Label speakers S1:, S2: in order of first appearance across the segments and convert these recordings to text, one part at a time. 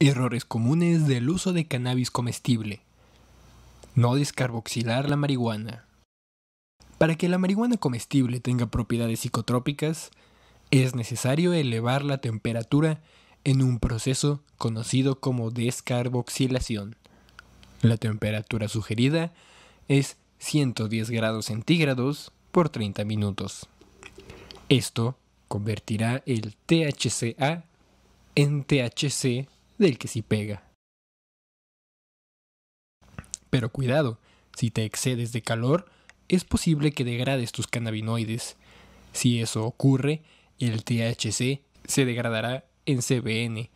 S1: Errores comunes del uso de cannabis comestible. No descarboxilar la marihuana. Para que la marihuana comestible tenga propiedades psicotrópicas, es necesario elevar la temperatura en un proceso conocido como descarboxilación. La temperatura sugerida es 110 grados centígrados por 30 minutos. Esto convertirá el THCA en THC del que sí pega. Pero cuidado, si te excedes de calor, es posible que degrades tus cannabinoides. Si eso ocurre, el THC se degradará en CBN,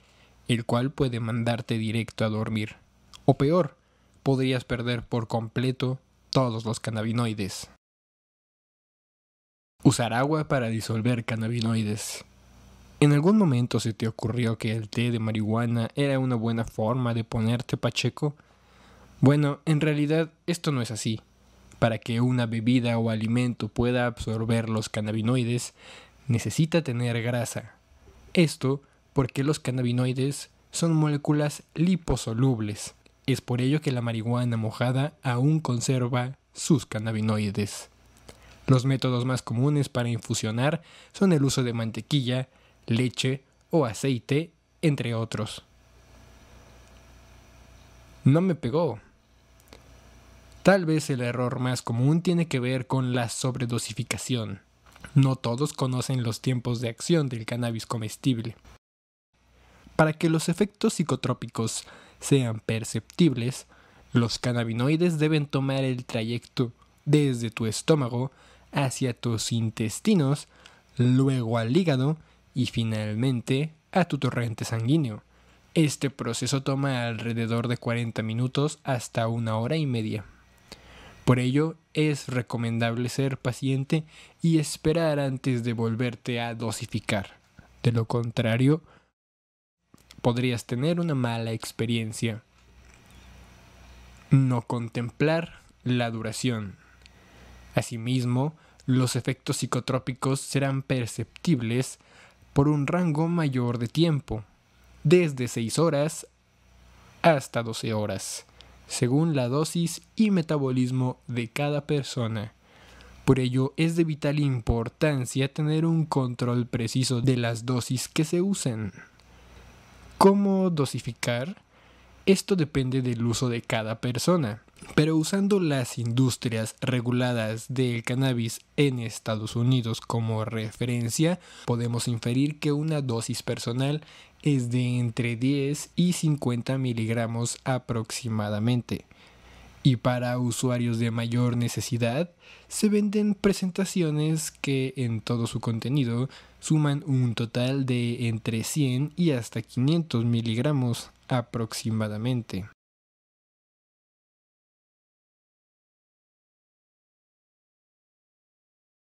S1: el cual puede mandarte directo a dormir. O peor, podrías perder por completo todos los cannabinoides. Usar agua para disolver cannabinoides. ¿En algún momento se te ocurrió que el té de marihuana era una buena forma de ponerte pacheco? Bueno, en realidad esto no es así. Para que una bebida o alimento pueda absorber los cannabinoides, necesita tener grasa. Esto porque los cannabinoides son moléculas liposolubles. Es por ello que la marihuana mojada aún conserva sus cannabinoides. Los métodos más comunes para infusionar son el uso de mantequilla, leche o aceite, entre otros. No me pegó. Tal vez el error más común tiene que ver con la sobredosificación. No todos conocen los tiempos de acción del cannabis comestible. Para que los efectos psicotrópicos sean perceptibles, los cannabinoides deben tomar el trayecto desde tu estómago hacia tus intestinos, luego al hígado y finalmente a tu torrente sanguíneo. Este proceso toma alrededor de 40 minutos hasta una hora y media. Por ello, es recomendable ser paciente y esperar antes de volverte a dosificar. De lo contrario, podrías tener una mala experiencia. No contemplar la duración. Asimismo, los efectos psicotrópicos serán perceptibles por un rango mayor de tiempo, desde 6 horas hasta 12 horas, según la dosis y metabolismo de cada persona. Por ello es de vital importancia tener un control preciso de las dosis que se usen. ¿Cómo dosificar? Esto depende del uso de cada persona pero usando las industrias reguladas del cannabis en Estados Unidos como referencia, podemos inferir que una dosis personal es de entre 10 y 50 miligramos aproximadamente. Y para usuarios de mayor necesidad, se venden presentaciones que en todo su contenido suman un total de entre 100 y hasta 500 miligramos aproximadamente.